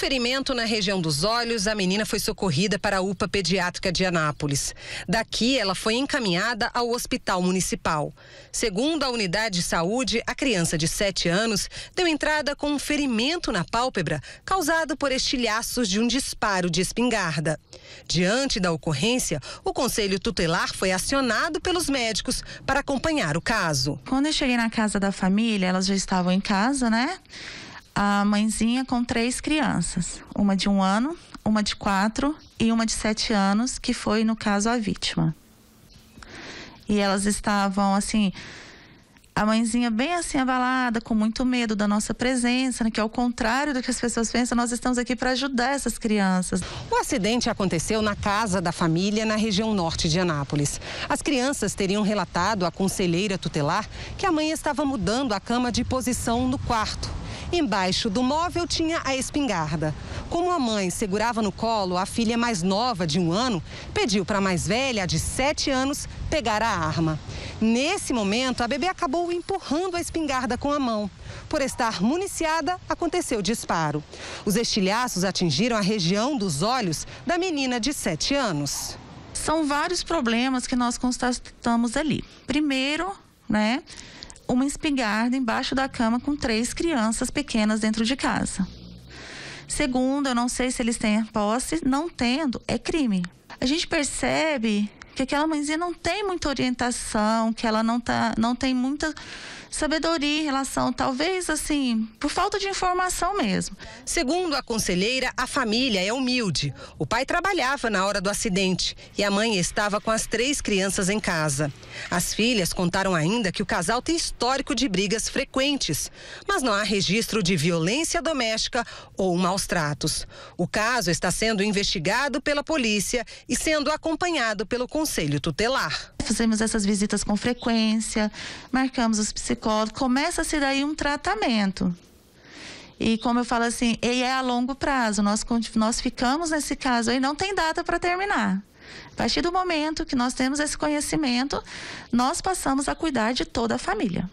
ferimento na região dos olhos, a menina foi socorrida para a UPA pediátrica de Anápolis. Daqui, ela foi encaminhada ao Hospital Municipal. Segundo a unidade de saúde, a criança de 7 anos deu entrada com um ferimento na pálpebra causado por estilhaços de um disparo de espingarda. Diante da ocorrência, o conselho tutelar foi acionado pelos médicos para acompanhar o caso. Quando eu cheguei na casa da família, elas já estavam em casa, né? a mãezinha com três crianças, uma de um ano, uma de quatro e uma de sete anos, que foi, no caso, a vítima. E elas estavam assim. A mãezinha bem assim abalada, com muito medo da nossa presença, né? que ao contrário do que as pessoas pensam, nós estamos aqui para ajudar essas crianças. O acidente aconteceu na casa da família, na região norte de Anápolis. As crianças teriam relatado à conselheira tutelar que a mãe estava mudando a cama de posição no quarto Embaixo do móvel tinha a espingarda. Como a mãe segurava no colo a filha mais nova, de um ano, pediu para a mais velha, de sete anos, pegar a arma. Nesse momento, a bebê acabou empurrando a espingarda com a mão. Por estar municiada, aconteceu o disparo. Os estilhaços atingiram a região dos olhos da menina de sete anos. São vários problemas que nós constatamos ali. Primeiro, né? uma espingarda embaixo da cama com três crianças pequenas dentro de casa. Segundo, eu não sei se eles têm posse, não tendo é crime. A gente percebe que aquela mãezinha não tem muita orientação, que ela não, tá, não tem muita sabedoria em relação, talvez assim, por falta de informação mesmo. Segundo a conselheira, a família é humilde. O pai trabalhava na hora do acidente e a mãe estava com as três crianças em casa. As filhas contaram ainda que o casal tem histórico de brigas frequentes, mas não há registro de violência doméstica ou maus tratos. O caso está sendo investigado pela polícia e sendo acompanhado pelo Conselho conselho tutelar. Fazemos essas visitas com frequência, marcamos os psicólogos, começa-se daí um tratamento. E como eu falo assim, ele é a longo prazo. Nós, nós ficamos nesse caso aí, não tem data para terminar. A partir do momento que nós temos esse conhecimento, nós passamos a cuidar de toda a família.